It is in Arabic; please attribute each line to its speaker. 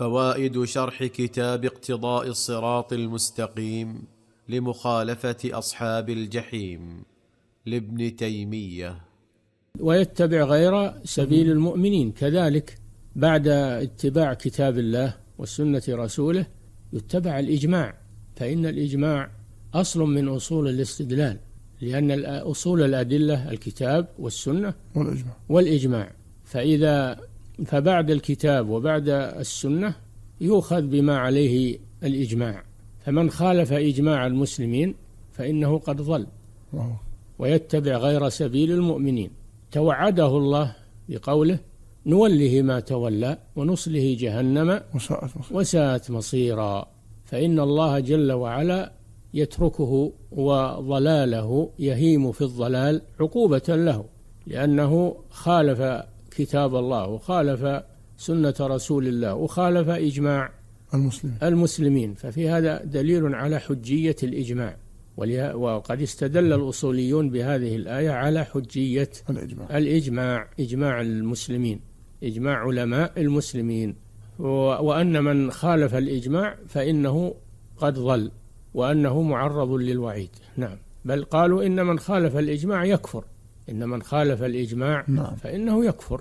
Speaker 1: فوائد شرح كتاب اقتضاء الصراط المستقيم لمخالفه اصحاب الجحيم لابن تيميه ويتبع غير سبيل المؤمنين كذلك بعد اتباع كتاب الله وسنه رسوله يتبع الاجماع فان الاجماع اصل من اصول الاستدلال لان اصول الادله الكتاب والسنه والاجماع والاجماع فاذا فبعد الكتاب وبعد السنة يؤخذ بما عليه الإجماع فمن خالف إجماع المسلمين فإنه قد ضل ويتبع غير سبيل المؤمنين توعده الله بقوله نوله ما تولى ونصله جهنم وساءت, وساءت مصيرا فإن الله جل وعلا يتركه وضلاله يهيم في الضلال عقوبة له لأنه خالف كتاب الله وخالف سنة رسول الله وخالف إجماع المسلمين المسلمين ففي هذا دليل على حجية الإجماع وقد استدل الأصوليون بهذه الآية على حجية الإجماع, الإجماع إجماع المسلمين إجماع علماء المسلمين وأن من خالف الإجماع فإنه قد ضل وأنه معرض للوعيد نعم بل قالوا إن من خالف الإجماع يكفر إن من خالف الإجماع نعم. فإنه يكفر